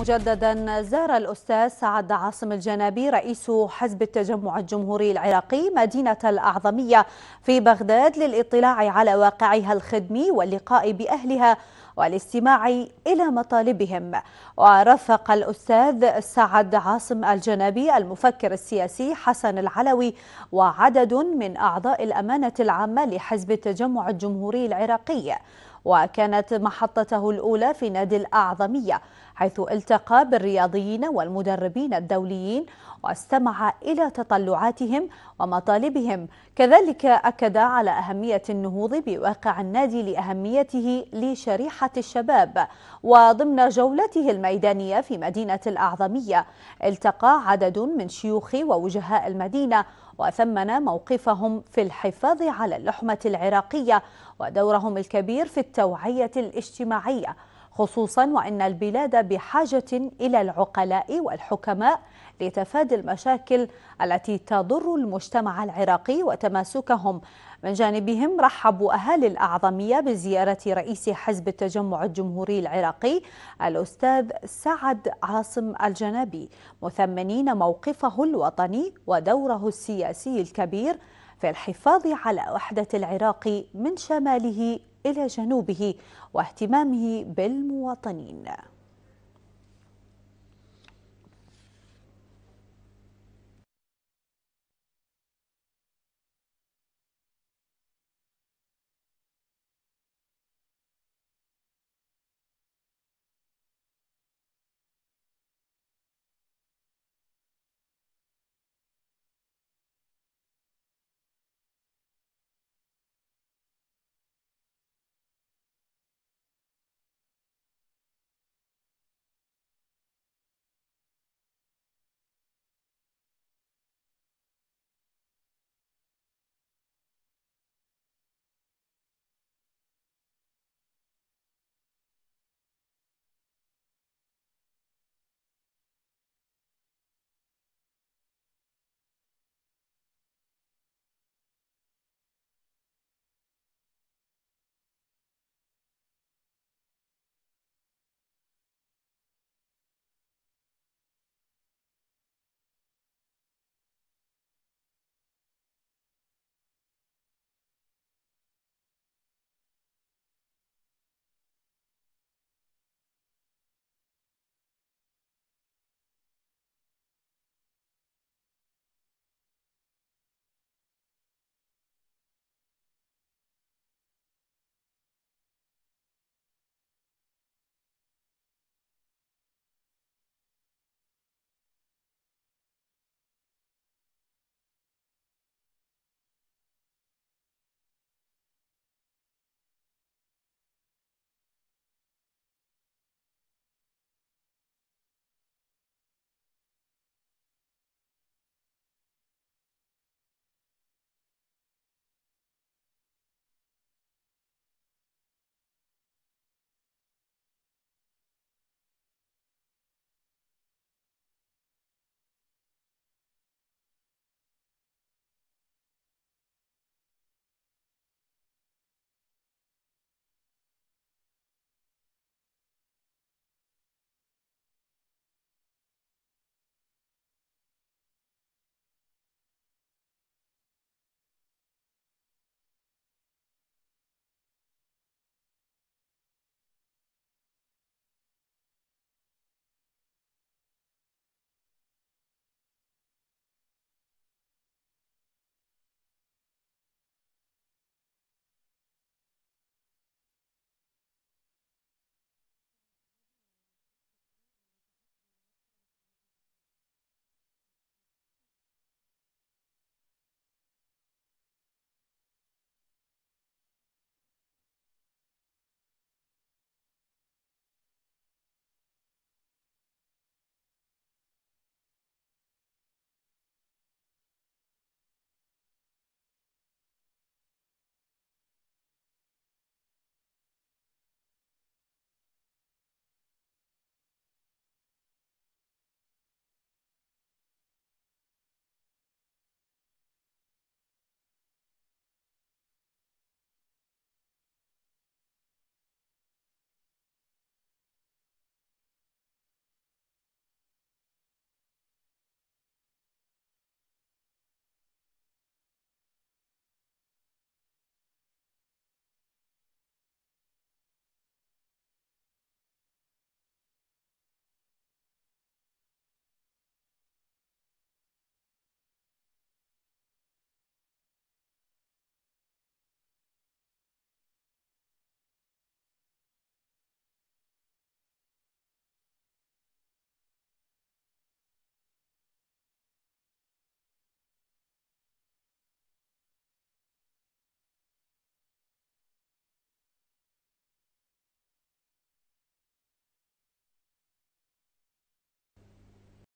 مجددا زار الأستاذ سعد عاصم الجنابي رئيس حزب التجمع الجمهوري العراقي مدينة الأعظمية في بغداد للإطلاع على واقعها الخدمي واللقاء بأهلها والاستماع إلى مطالبهم ورافق الأستاذ سعد عاصم الجنابي المفكر السياسي حسن العلوي وعدد من أعضاء الأمانة العامة لحزب التجمع الجمهوري العراقي وكانت محطته الأولى في نادي الأعظمية حيث التقى بالرياضيين والمدربين الدوليين واستمع إلى تطلعاتهم ومطالبهم كذلك أكد على أهمية النهوض بواقع النادي لأهميته لشريحة الشباب وضمن جولته الميدانية في مدينة الأعظمية التقى عدد من شيوخ ووجهاء المدينة وثمن موقفهم في الحفاظ على اللحمة العراقية ودورهم الكبير في التوعية الاجتماعية خصوصا وأن البلاد بحاجة إلى العقلاء والحكماء لتفادي المشاكل التي تضر المجتمع العراقي وتماسكهم من جانبهم رحبوا أهالي الأعظمية بزيارة رئيس حزب التجمع الجمهوري العراقي الأستاذ سعد عاصم الجنابي مثمنين موقفه الوطني ودوره السياسي الكبير في الحفاظ على وحدة العراق من شماله إلى جنوبه واهتمامه بالمواطنين